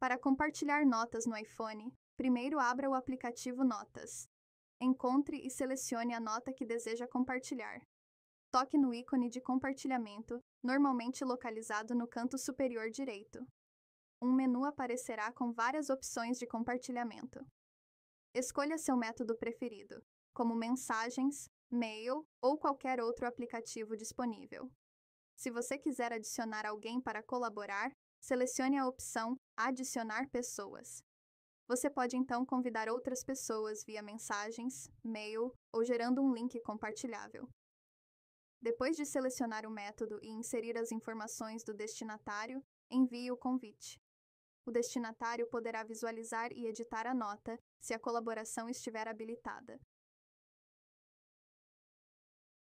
Para compartilhar notas no iPhone, primeiro abra o aplicativo Notas. Encontre e selecione a nota que deseja compartilhar. Toque no ícone de compartilhamento, normalmente localizado no canto superior direito. Um menu aparecerá com várias opções de compartilhamento. Escolha seu método preferido, como mensagens, mail ou qualquer outro aplicativo disponível. Se você quiser adicionar alguém para colaborar, selecione a opção Adicionar pessoas. Você pode então convidar outras pessoas via mensagens, mail ou gerando um link compartilhável. Depois de selecionar o método e inserir as informações do destinatário, envie o convite. O destinatário poderá visualizar e editar a nota, se a colaboração estiver habilitada,